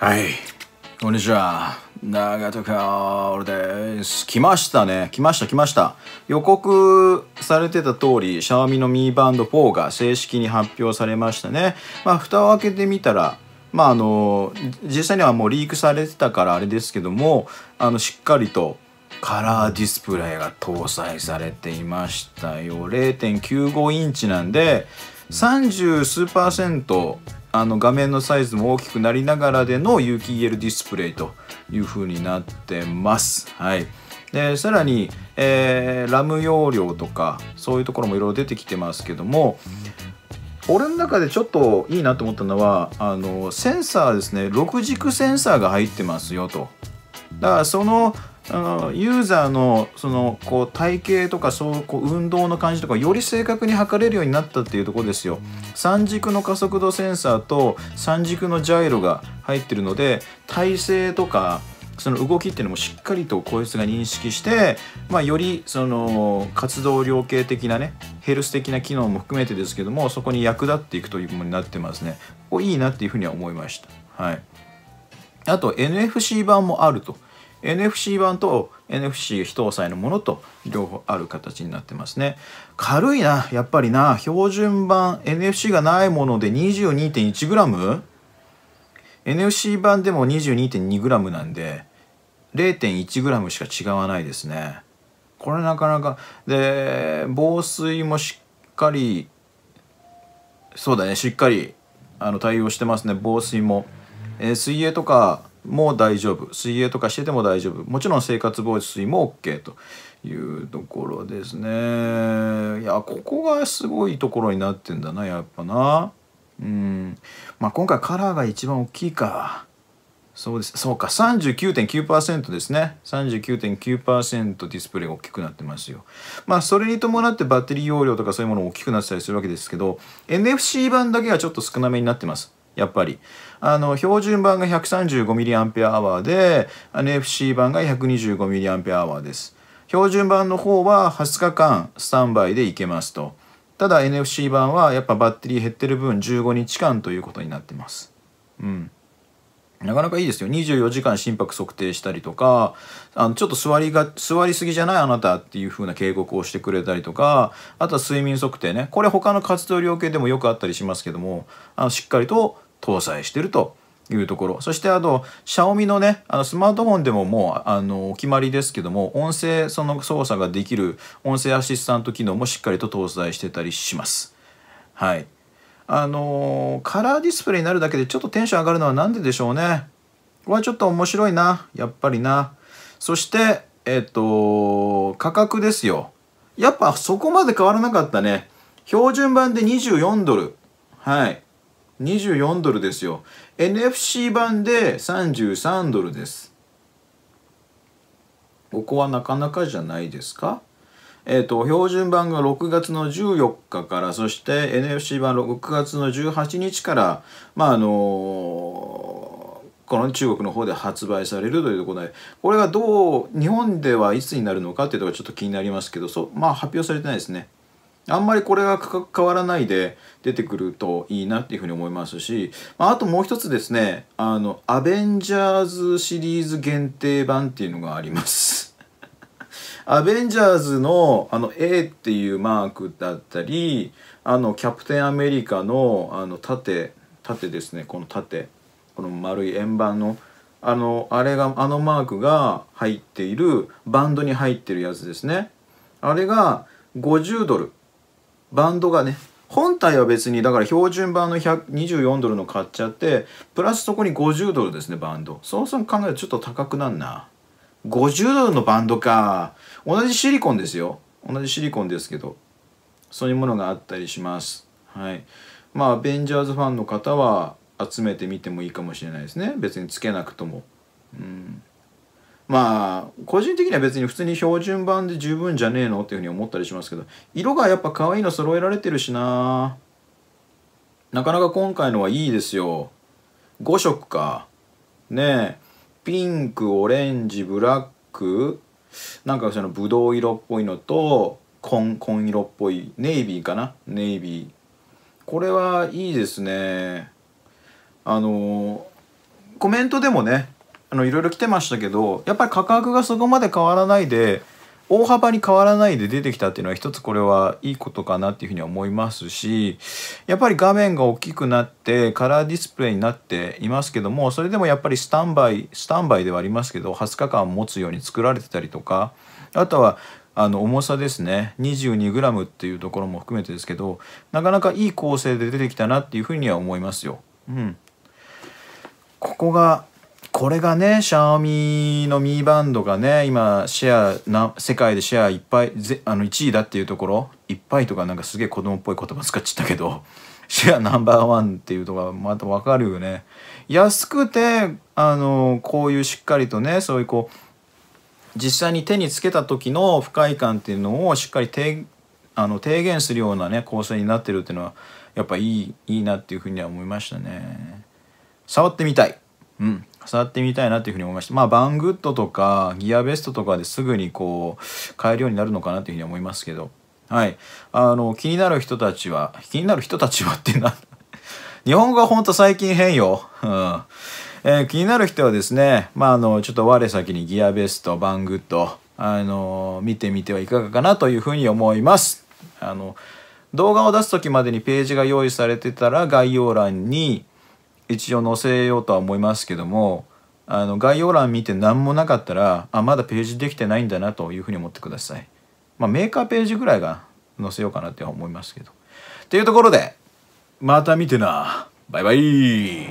はい。こんにちは。長戸かおるです。来ましたね。来ました、来ました。予告されてた通り、シャーミのミーバンド4が正式に発表されましたね。まあ、蓋を開けてみたら、まあ、あの、実際にはもうリークされてたからあれですけども、あの、しっかりとカラーディスプレイが搭載されていましたよ。0.95インチなんで、30数パーセントあの画面のサイズも大きくなりながらでの有機 EL ディスプレイという風になってます。はい、でさらに、えー、ラム容量とかそういうところもいろいろ出てきてますけども俺の中でちょっといいなと思ったのはあのセンサーですね6軸センサーが入ってますよと。だからそのあのユーザーのそのこう体型とかそうこう運動の感じとかより正確に測れるようになったっていうとこですよ三軸の加速度センサーと三軸のジャイロが入ってるので体勢とかその動きっていうのもしっかりとこいつが認識して、まあ、よりその活動量形的なねヘルス的な機能も含めてですけどもそこに役立っていくというものになってますねこいいなっていうふうには思いましたはいあと NFC 版もあると NFC 版と NFC 非搭載のものと両方ある形になってますね軽いなやっぱりな標準版 NFC がないもので 22.1g NFC 版でも 22.2g なんで 0.1g しか違わないですねこれなかなかで防水もしっかりそうだねしっかりあの対応してますね防水も、えー、水泳とかも大丈夫水泳とかしてても大丈夫もちろん生活防水も OK というところですねいやここがすごいところになってんだなやっぱなうんまあ今回カラーが一番大きいかそうですそうか39.9%ですね39.9%ディスプレイが大きくなってますよまあそれに伴ってバッテリー容量とかそういうものも大きくなってたりするわけですけど NFC 版だけがちょっと少なめになってますやっぱり。あの標準版が 135mAh で NFC 版が 125mAh です。標準版の方は20日間スタンバイでいけますと。ただ NFC 版はやっぱバッテリー減ってる分15日間ということになってます。うん。なかなかいいですよ。24時間心拍測定したりとか、あのちょっと座りが、座りすぎじゃないあなたっていう風な警告をしてくれたりとか、あとは睡眠測定ね。これ他の活動量計でもよくあったりしますけども、あのしっかりと搭載してるというところそしてあの Xiaomi のねあのスマートフォンでももうあのお決まりですけども音声その操作ができる音声アシスタント機能もしっかりと搭載してたりします。はいあのカラーディスプレイになるだけでちょっとテンション上がるのは何ででしょうね。これはちょっと面白いなやっぱりな。そしてえっ、と価格ですよ。やっぱそこまで変わらなかったね。標準版で24ドル。はい。24ドルですよ NFC 版で33ドルですここはなかなかじゃないですかえっ、ー、と標準版が6月の14日からそして NFC 版6月の18日からまああのーこの中国の方で発売されるというところでこれがどう日本ではいつになるのかっていうとこがちょっと気になりますけどそまあ発表されてないですね。あんまりこれが価格変わらないで出てくるといいなっていうふうに思いますし、あともう一つですね、あの、アベンジャーズシリーズ限定版っていうのがあります アベンジャーズのあの A っていうマークだったり、あの、キャプテンアメリカのあの縦、縦ですね、この縦、この丸い円盤のあの、あれが、あのマークが入っている、バンドに入ってるやつですね。あれが50ドル。バンドがね本体は別にだから標準版の1 24ドルの買っちゃってプラスそこに50ドルですねバンドそもそも考えるとちょっと高くなんな50ドルのバンドか同じシリコンですよ同じシリコンですけどそういうものがあったりしますはいまあアベンジャーズファンの方は集めてみてもいいかもしれないですね別につけなくともうんまあ個人的には別に普通に標準版で十分じゃねえのっていうふうに思ったりしますけど色がやっぱ可愛いの揃えられてるしななかなか今回のはいいですよ5色かねえピンクオレンジブラックなんかそのブドウ色っぽいのと紺紺色っぽいネイビーかなネイビーこれはいいですねあのコメントでもねあのいろいろ来てましたけどやっぱり価格がそこまで変わらないで大幅に変わらないで出てきたっていうのは一つこれはいいことかなっていうふうに思いますしやっぱり画面が大きくなってカラーディスプレイになっていますけどもそれでもやっぱりスタンバイスタンバイではありますけど20日間持つように作られてたりとかあとはあの重さですね 22g っていうところも含めてですけどなかなかいい構成で出てきたなっていうふうには思いますよ。うん、ここがこれがね、シャオミのミーバンドがね、今、シェアな、世界でシェアいっぱい、ぜあの1位だっていうところ、いっぱいとかなんかすげえ子供っぽい言葉使っちゃったけど、シェアナンバーワンっていうとこがまたわかるよね。安くて、あの、こういうしっかりとね、そういうこう、実際に手につけた時の不快感っていうのをしっかりてあの低減するようなね構成になってるっていうのはやっぱいいいいなっていうふうには思いましたね触ってみたいうん触ってみたいなというふうに思いましたまあバングッドとかギアベストとかですぐにこう買えるようになるのかなというふうに思いますけどはいあの気になる人たちは気になる人たちはってな 日本語はほんと最近変よ、うんえー、気になる人はですねまああのちょっと我先にギアベストバングッドあの見てみてはいかがかなというふうに思いますあの動画を出す時までにページが用意されてたら概要欄に一応載せようとは思いますけどもあの概要欄見て何もなかったらあまだページできてないんだなというふうに思ってください、まあ、メーカーページぐらいが載せようかなって思いますけどっていうところでまた見てなバイバイ